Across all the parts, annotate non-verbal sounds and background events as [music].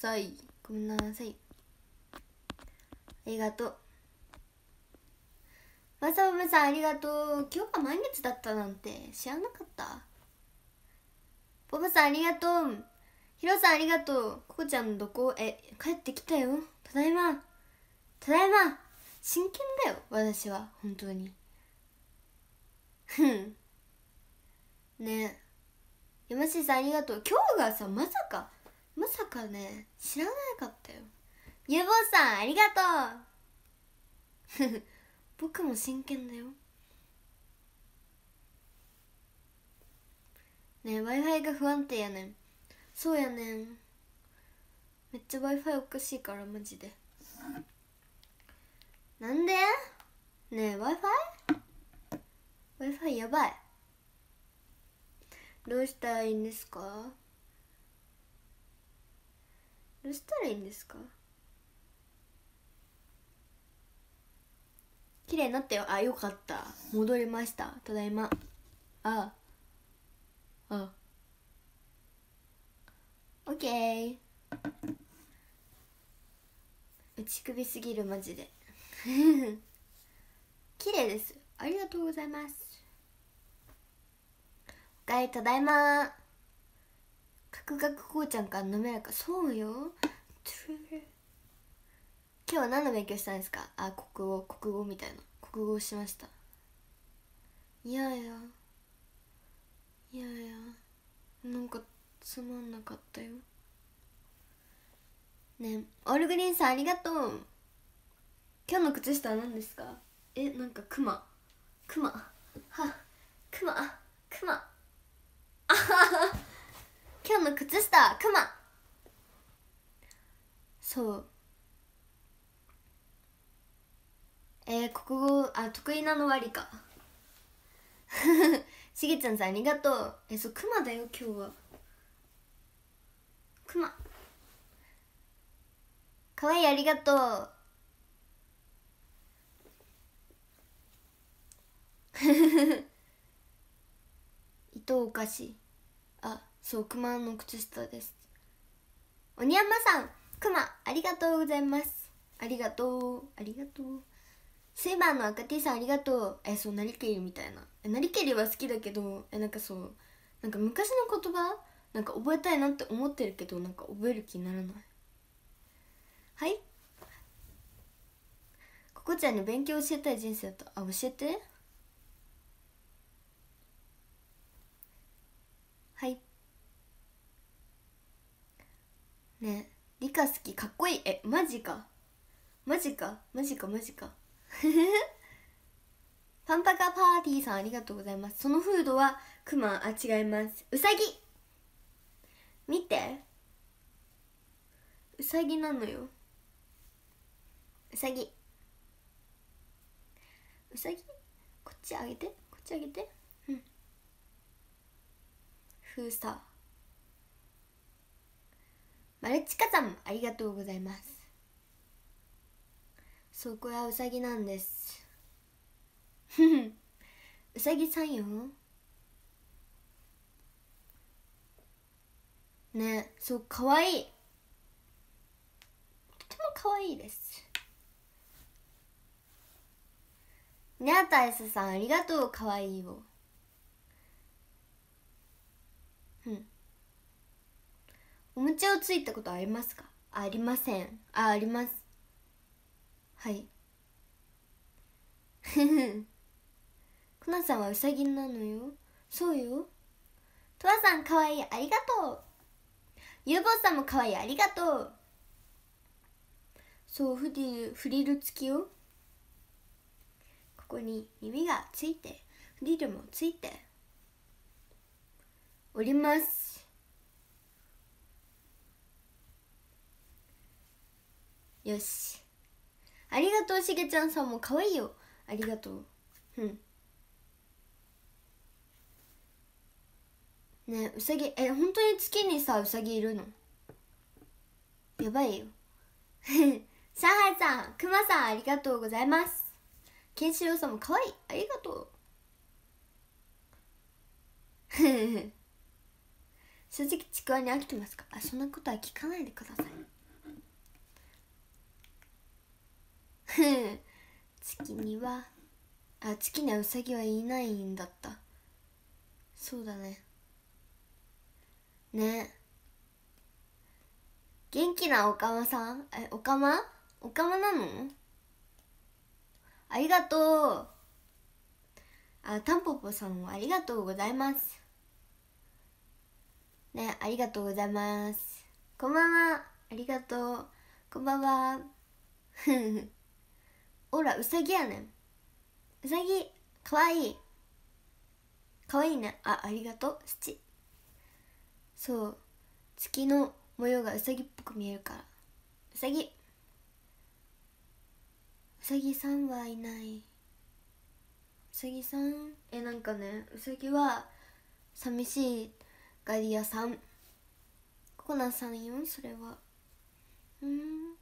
さいごめんなさいありがとうわさむさんありがとう今日が満月だったなんて知らなかったボブさんありがとうヒロさんありがとうココちゃんどこえ帰ってきたよただいまただいま真剣だよ私は本当にふんねえ山下さんありがとう今日がさまさかまさかね知らなかったよゆぼさんありがとう [laughs] 僕も真剣だよね w i f i が不安定やねんそうやねんめっちゃ w i f i おかしいからマジでなんでねえ w i f i w i f i やばいどうしたらいいんですかどうしたらいいんですか綺麗になったよあよかった戻りましたただいまああオッケー打首すぎるマジで [laughs] 綺麗ですありがとうございますおかえりただいまクガクこうちゃんから滑らかそうよ今日は何の勉強したんですかあ国語国語みたいな国語をしましたいやいやいやいやなんかつまんなかったよねオールグリーンさんありがとう今日の靴下は何ですかえなんかクマクマはクマクマあはは今日の靴下はクマそうえー、国語あ得意なの割か [laughs] しげちゃんさんありがとうえそうクマだよ今日はクマかわいいありがとうとう、おかしいそう熊の靴下です鬼山さん熊ありがとうございますありがとうありがとうセイバーの赤 T さんありがとうえそうなりけりみたいなえなりけりは好きだけどえなんかそうなんか昔の言葉なんか覚えたいなって思ってるけどなんか覚える気にならないはいここちゃんに勉強教えたい人生だったあ教えてね理科好きかっこいいえマジかマジかマジかマジか [laughs] パンパカパーティーさんありがとうございますそのフードはクマあ違いますうさぎ見てうさぎなのようさぎうさぎこっちあげてこっちあげてうん封鎖マルチカさんありがとうございますそこはウサギなんですウサギさんよねそうかわいいとてもかわいいですねあたえすさんありがとうかわいいよおもちゃをついたことありますかありませんあありますはいコナさんはウサギなのよそうよとわさんかわいいありがとうゆうぼうさんもかわいいありがとうそうフリルフリル付きよここに耳がついてフリルもついておりますよしありがとうしげちゃんさんも可愛いよありがとううんねうさぎえ本当に月にさうさぎいるのやばいよ上海 [laughs] さんくまさんありがとうございますケンシロウさんも可愛いありがとう [laughs] 正直ちくわに飽きてますかあそんなことは聞かないでください [laughs] 月にはあ月にはウサギはいないんだったそうだねね元気なおかまさんえおかまおかまなのありがとうあタンポポさんもありがとうございますねありがとうございますこんばんはありがとうこんばんはふふオラウサギやねんうさぎかわいいかわいいねあありがとうスチそう月の模様がうさぎっぽく見えるからうさぎうさぎさんはいないうさぎさんえなんかねうさぎは寂しいガリアさんココナさんよそれはうん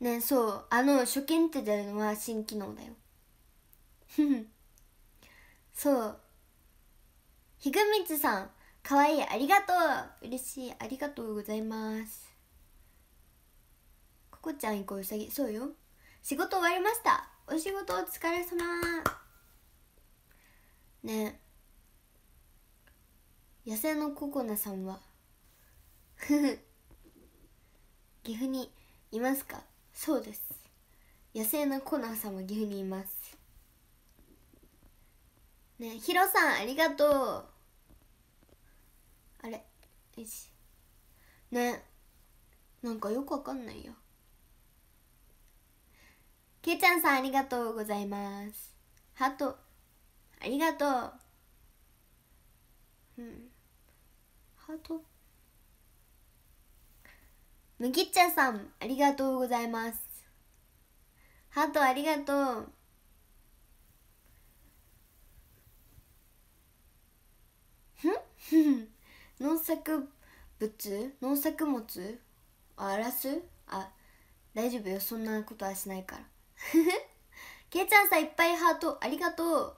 ねそうあの初見って出るのは新機能だよそうひぐみつさんかわいいありがとう嬉しいありがとうございますここちゃん行こううさぎそうよ仕事終わりましたお仕事お疲れ様ね野生のココナさんは岐阜にいますかそうです野生のコナーさんも岐阜にいますねヒロさんありがとうあれよしねなんかよくわかんないよけいちゃんさんありがとうございますハートありがとううんハートむぎちゃんさん、ありがとうございます。ハートありがとう。農作物農作物あらすあ大丈夫よそんなことはしないからけいちゃんさんいっぱいハートありがとう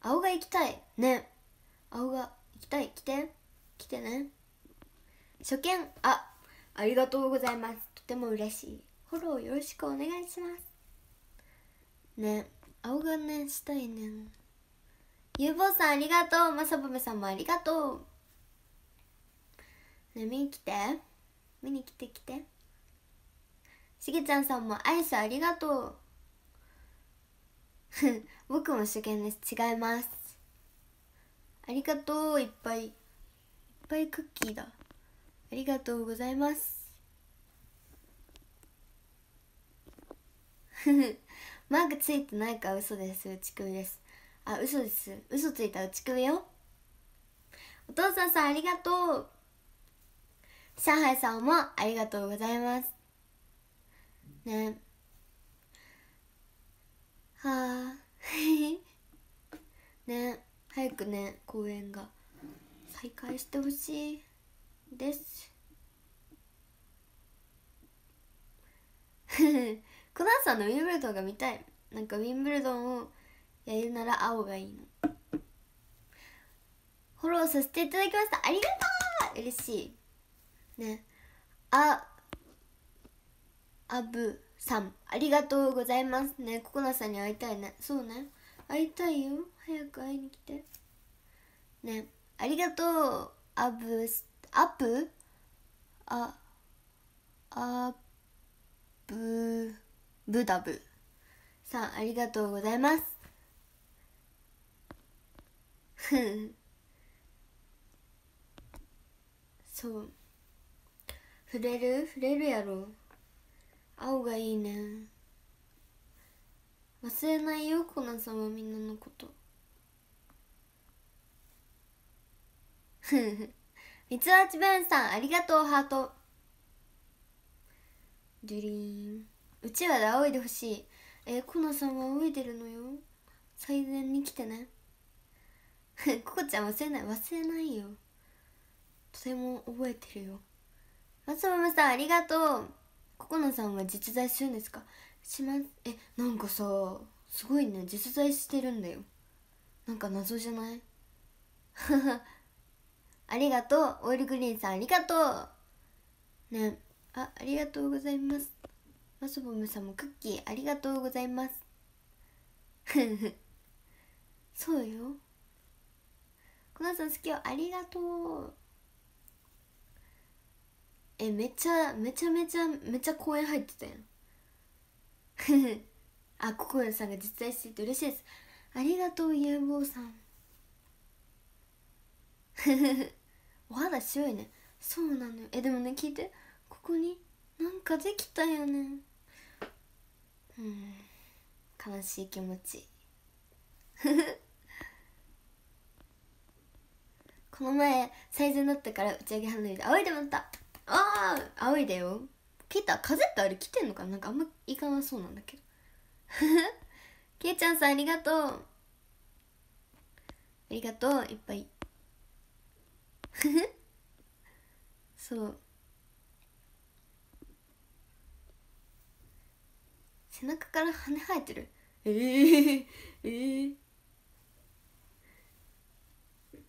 青が行きたいね青が行きたい来て来てね初見あありがとうございますとても嬉しいフォローよろしくお願いしますね青がねしたいねゆうぼうさんありがとうまさぼめさんもありがとうね見に来て見に来て来てしげちゃんさんもアイスありがとう [laughs] 僕も初見です違いますありがとういっぱいいっぱいクッキーだありがとうございますマークついてないか嘘です打ち首ですあ嘘です嘘ついた打ち首よお父さんさんありがとう上海さんもありがとうございますねはあ [laughs] ね早くね公演が再開してほしいですコナンさんのウィンブルドンが見たいなんかウィンブルドンをやるなら青がいいのフォローさせていただきましたありがとう嬉しいねああぶさんありがとうございますねココナさんに会いたいねそうね会いたいよ早く会いに来てねありがとうあぶアップあアップブダブさんありがとうございますふそう触れる触れるやろ青がいいね忘れないよコナンさんはみんなのことふふ三つ八分さんありがとうハートドゥリーンうちわで仰いでほしいえー、コナさんは泳いでるのよ最善に来てね [laughs] ココちゃん忘れない忘れないよとても覚えてるよ松ママさんありがとうココナさんは実在するんですかしますえなんかさすごいね実在してるんだよなんか謎じゃない [laughs] ありがとうオイルグリーンさんありがとうねあありがとうございますマスボムさんもクッキーありがとうございます [laughs] そうよこのさん好きよありがとうえめちゃめちゃめちゃめちゃ公園入ってたやん [laughs] あココヨさんが実在していて嬉しいですありがとう、ユーボーさん。ふふふ。お肌白いねそうなのよえでもね聞いてここになんかできたよねうん悲しい気持ち [laughs] この前最善だったから打ち上げ花火でおいでもらったああ仰いでよケイ風ってあれ来てんのかなんかあんまいかなそうなんだけどけい [laughs] ちゃんさんありがとうありがとういっぱい [laughs] そう背中から羽生えてるえー、えー、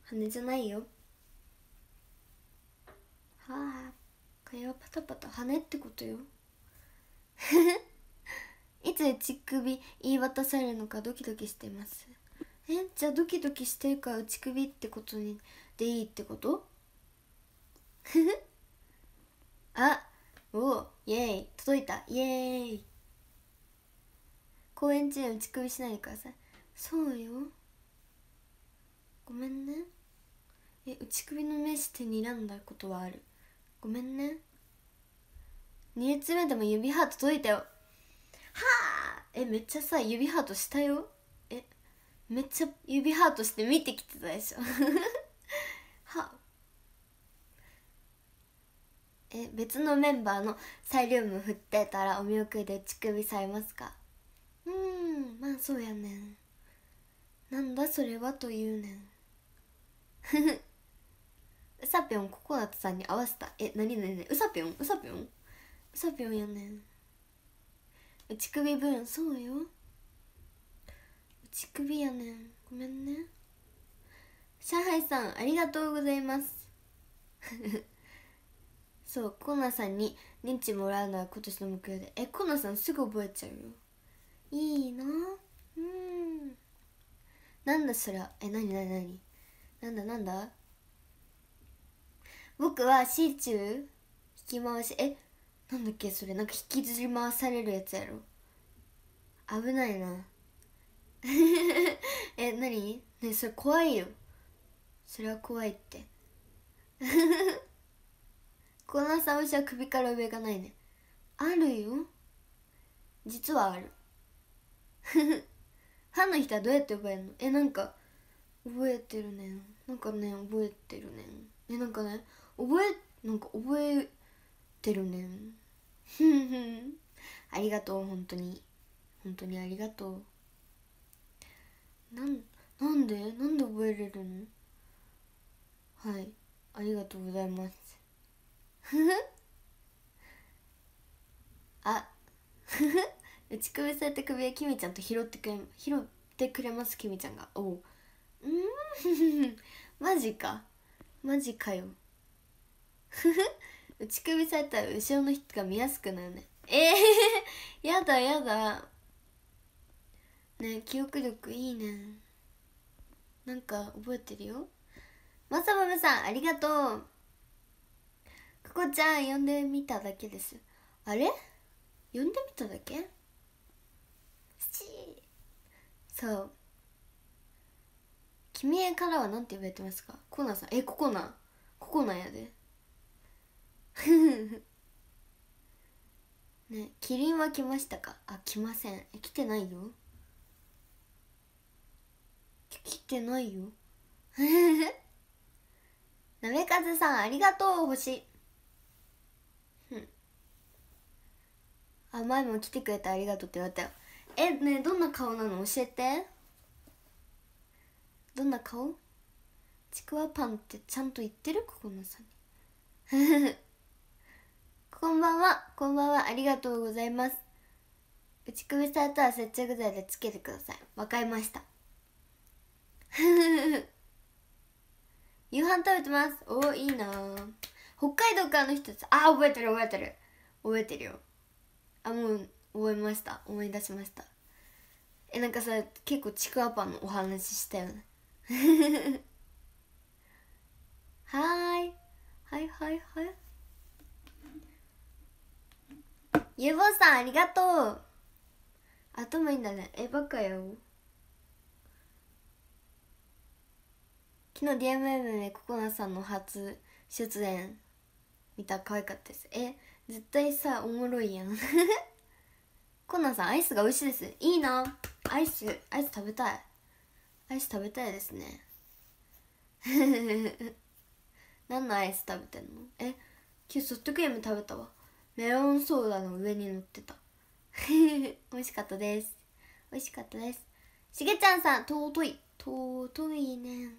羽じゃないよはあこれはパタパタ羽ってことよ [laughs] いつち首言い渡されるのかドキドキしてますえじゃあドキドキしてるから内首ってことにっていいってことふふ [laughs] あおイエーイ届いたイエーイ公演中打ち首しないでくださいそうよごめんねえ打ち首の目して睨んだことはあるごめんね2列目でも指ハート届いたよはあえめっちゃさ指ハートしたよえめっちゃ指ハートして見てきてたでしょ [laughs] え別のメンバーのサイリウム振ってたらお見送りで乳首されますかうんまあそうやねんなんだそれはというねんふふうさぴょんココナツさんに合わせたえなになにうさぴょんうさぴょんうさぴょんやねん乳首ブンそうよ乳首やねんごめんね上海さんありがとうございますそうコナさんに認知もらうのは今年の目標でえコナさんすぐ覚えちゃうよいいなうんなんだそれえなになになになんだなんだ僕はシーチュー引き回しえなんだっけそれなんか引きずり回されるやつやろ危ないな [laughs] えなにねそれ怖いよそれは怖いってこのサウシは首から上がないねあるよ実はある [laughs] 歯の人はどうやって覚えるのえなんか覚えてるねんなんかね覚えてるねんえなんかね覚えなんか覚えてるねんん [laughs] ありがとう本当に本当にありがとうなんなんでなんで覚えれるのはいありがとうございますふ [laughs] ふあふふ [laughs] 打ち首された首はきみちゃんと拾ってくれ拾ってくれますきみちゃんがおうん [laughs] マジかマジかよふふ打ち首されたら後ろの人が見やすくなるねええー、やだやだね記憶力いいねなんか覚えてるよまさまめさんありがとうここちゃん呼んでみただけですあれ呼んでみただけそう君へからは何て呼ばれてますかコナさんえココナココナやで [laughs] ねキリンは来ましたかあ来ませんえ来てないよ来てないよなべ [laughs] かずさんありがとう星あ前も来てくれてありがとうって言われたよえねどんな顔なの教えてどんな顔ちくわパンってちゃんと言ってるここのさん [laughs] こんばんはこんばんはありがとうございます打ち首されたら接着剤でつけてくださいわかりました [laughs] 夕飯食べてますおおいいな北海道からの人ですあ覚えてる覚えてる覚えてるよあもう覚えました思い出しましたえなんかさ結構ちくわパンのお話したよね [laughs] はいはいはいはいゆぼさんありがとう頭いいんだねえバカよ昨日 DMM でココナさんの初出演見た可愛かったですえ絶対さおもろいやん [laughs] コナンさんアイスが美味しいですいいなアイスアイス食べたいアイス食べたいですね [laughs] 何のアイス食べてんのえ今日ソフトクリーム食べたわメロンソーダの上に乗ってた [laughs] 美味しかったです美味しかったですしげちゃんさん尊い尊いね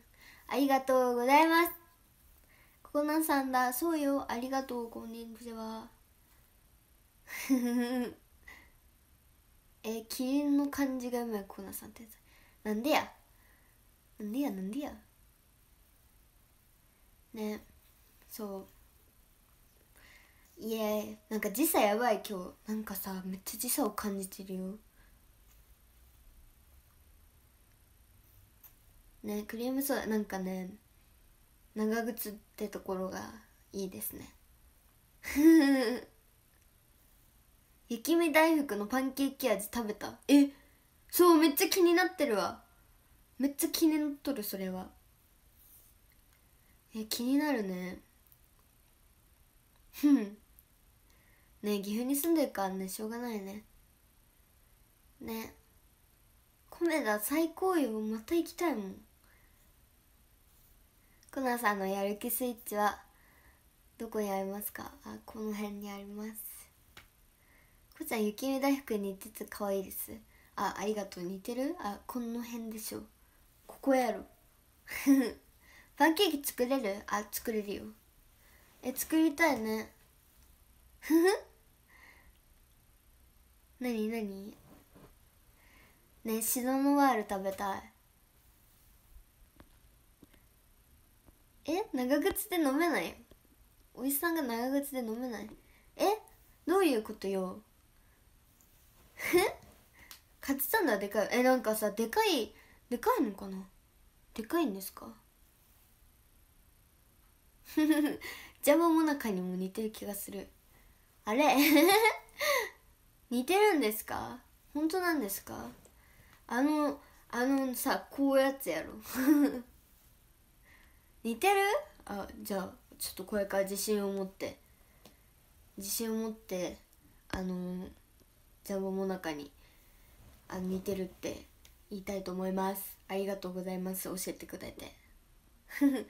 ありがとうございますコナンさんだそうよありがとうこんにちは [laughs] えキリンの感じがうまいコーナーさんってやつなんでやなんでやなんでやねそういえなんか時差やばい今日なんかさめっちゃ時差を感じてるよねクリームソーダなんかね長靴ってところがいいですね雪見大福のパンケーキ味食べたえそうめっちゃ気になってるわめっちゃ気になっとるそれはえ気になるねふんね岐阜に住んでるからねしょうがないねね米田最高よまた行きたいもんコナさんのやる気スイッチはどこにありますかあこの辺にありますこちゃん雪見大福に似てて可愛いですあありがとう似てるあこの辺でしょここやろパンケーキ作れるあ作れるよえ作りたいねなになにねシドノワール食べたいえ長靴で飲めないおじさんが長靴で飲めないえどういうことよ [laughs] カツサンドはでかいえなんかさでかいでかいのかなでかいんですか [laughs] ジャマモナカにも似てる気がするあれ [laughs] 似てるんですか本当なんですかあのあのさこうやつやろ似てるあじゃあちょっとこれから自信を持って自信を持ってあのージャンボもなかにあ似てるって言いたいと思いますありがとうございます教えてくれて [laughs]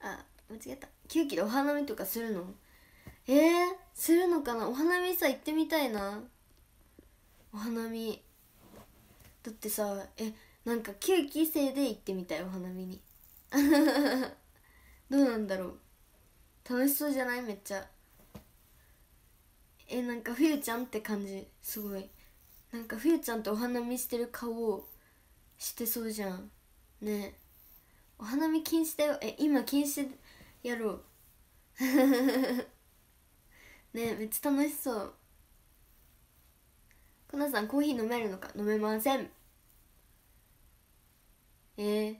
あ間違えた9期でお花見とかするのえー、するのかなお花見さ行ってみたいなお花見だってさえなんか9期生で行ってみたいお花見に [laughs] どうなんだろう楽しそうじゃないめっちゃえなんか冬ちゃんって感じすごいなんか冬ちゃんってお花見してる顔をしてそうじゃんねお花見禁止だよえ今禁止やろう [laughs] ねめっちゃ楽しそうかなさんコーヒー飲めるのか飲めませんえー、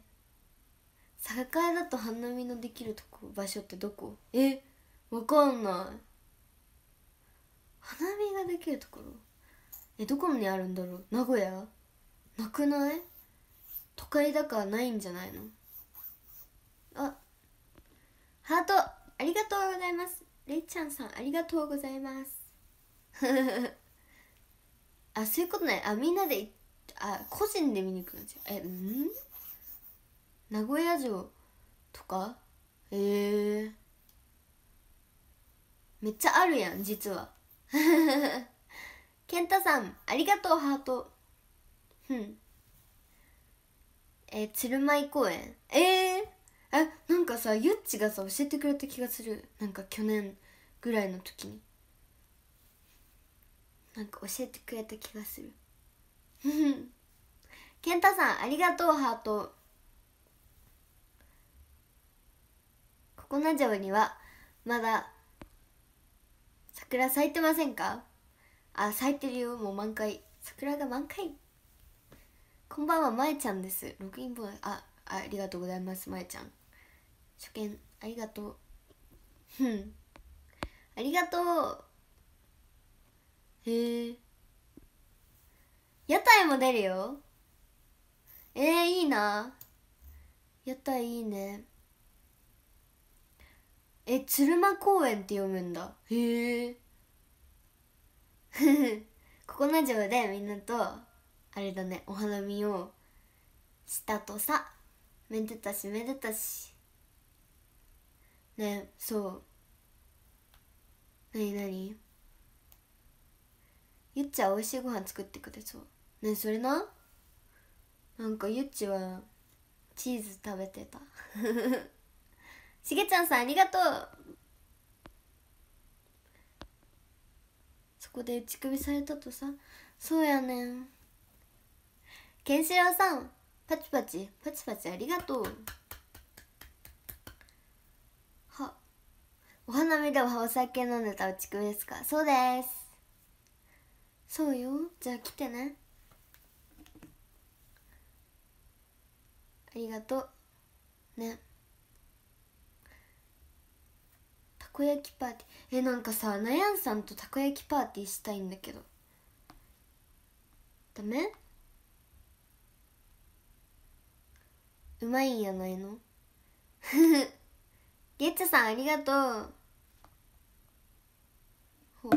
酒井だと花見のできるとこ場所ってどこえわかんない花見ができるところえどこにあるんだろう名古屋なくない都会だからないんじゃないのあハートありがとうございますれいちゃんさんありがとうございます [laughs] あそういうことないあみんなであ個人で見に行くのじゃえうん名古屋城とかええめっちゃあるやん実は [laughs] ケンタさんありがとうハートうんえー、鶴舞公園えー、えなんかさゆっちがさ教えてくれた気がするなんか去年ぐらいの時になんか教えてくれた気がするケンタさんありがとうハートココナジャオにはまだ桜咲いてませんかあ咲いてるよもう満開桜が満開こんばんはまえちゃんですログインボーイあありがとうございますまえちゃん初見ありがとううんありがとうへえ屋台も出るよえー、いいな屋台いいねえ鶴間公園って読むんだへえ [laughs] ここの城でみんなとあれだねお花見をしたとさめでたしめでたしねそうなになにゆっちは美味しいご飯作ってくれそうねそれななんかゆっちはチーズ食べてた [laughs] しげちゃんさんありがとうそこで打ち首されたとさそうやねんケンシロウさんパチパチパチパチありがとうはお花見ではお酒飲んでた打ち首ですかそうですそうよじゃあ来てねありがとうねこ焼きパーティーえなんかさナヤンさんとたこ焼きパーティーしたいんだけどダメうまいんやないのふふ [laughs] ゲッチャさんありがとうほ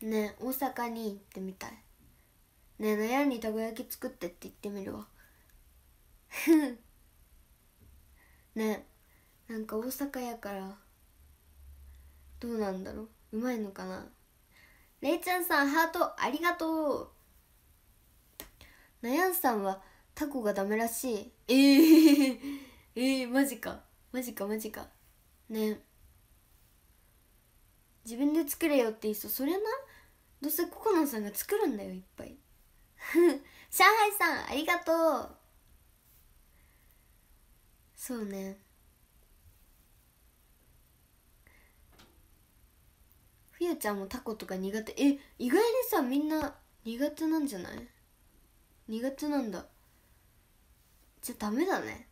ね大阪に行ってみたいねえ悩んにたこ焼き作ってって言ってみるわ [laughs] ねなんか大阪やからどうなんだろううまいのかなれいちゃんさんハートありがとうなやんさんはタコがダメらしいえー、えー、マジかマジかマジかね自分で作れよって言いそうそりゃなどうせココナンさんが作るんだよいっぱい [laughs] 上海さんありがとうそうねゆうちゃんもタコとか苦手え意外にさみんな苦手なんじゃない苦手なんだじゃダメだね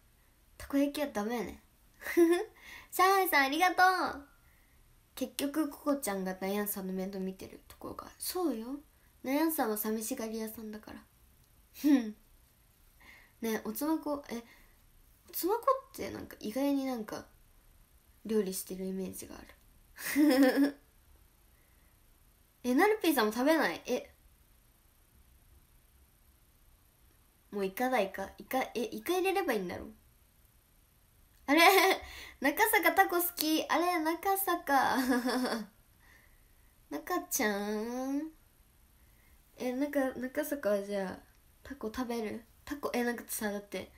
たこ焼きはダメね上イさんありがとう結局ココちゃんがナヤンさんの面倒見てるところがそうよナヤンさんは寂しがり屋さんだからフんねおつまこえおつまこってなんか意外になんか料理してるイメージがあるえなるぴーさんも食べないえもうイカだイカイカえイカ入れればいいんだろうあれ [laughs] 中坂タコ好きあれ中坂 [laughs] 中ちゃんえなんか中坂はじゃあタコ食べるタコえなんかさだって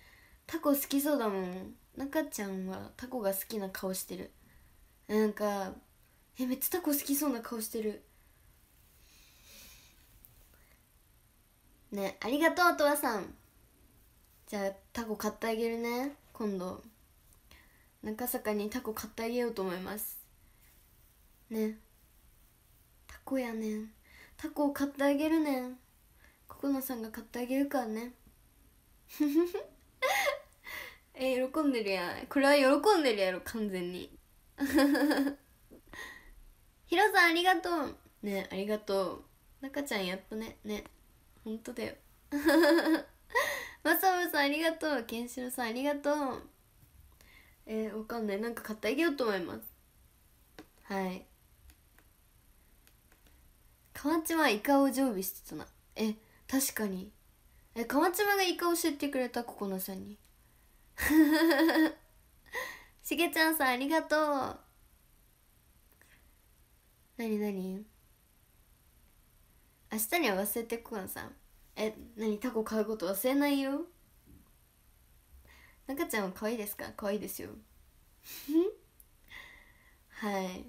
タコ好きそうだもん中ちゃんはタコが好きな顔してるなんかえめっちゃタコ好きそうな顔してるねありがとうとわさんじゃあタコ買ってあげるね今度中坂にタコ買ってあげようと思いますねタコやねんタコを買ってあげるねんココナさんが買ってあげるからね [laughs] え喜んでるやんこれは喜んでるやろ完全に [laughs] ヒロさんありがとうねありがとう中ちゃんやっとねね本当だよマサムさんありがとうケンシロウさんありがとうえー、わかんないなんか買ってあげようと思いますはい河内はイカを常備してたなえ確かにえ河内がイカ教えてくれたここなさんに [laughs] しげちゃんさんありがとうなになに明日には忘れてくわさんえ何タコ買うこと忘れないよ中ちゃんは可愛いですか可愛いですよ [laughs] はい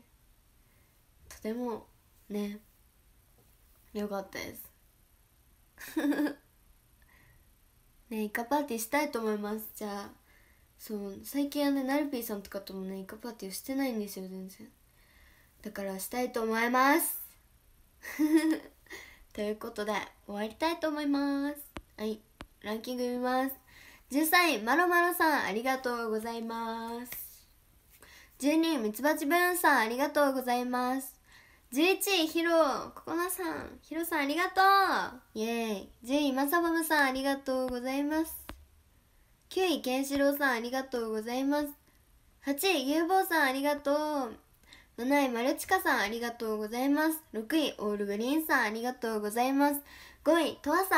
とてもねよかったです [laughs] ねイカパーティーしたいと思いますじゃあそう最近はねなるぴーさんとかともねイカパーティーしてないんですよ全然だからしたいと思います [laughs] ということで終わりたいと思いますはいランキング見ます13位まろまろさんありがとうございます12位ミツバチブーンさんありがとうございます11位ヒロココナさんヒロさんありがとうイエーイ10位マサバムさんありがとうございます9位ケンシロウさんありがとうございます8位有望さんありがとう7位、マルチカさん、ありがとうございます。6位、オールグリーンさん、ありがとうございます。5位、トワさん、ト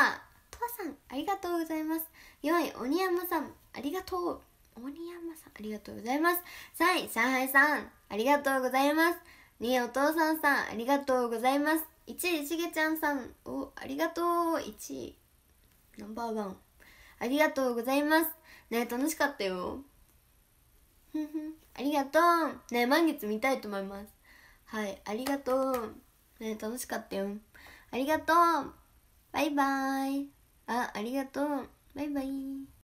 ワさん、ありがとうございます。4位、鬼山さん、ありがとう。鬼山さん、ありがとうございます。3位、上海さん、ありがとうございます。2位、お父さんさん、ありがとうございます。1位、しげちゃんさん、お、ありがとう。1位、ナンバーワン。ありがとうございます。ね楽しかったよ。ありがとうね満月見たいと思いますはいありがとうね楽しかったよありがとうバイバイあありがとうバイバイ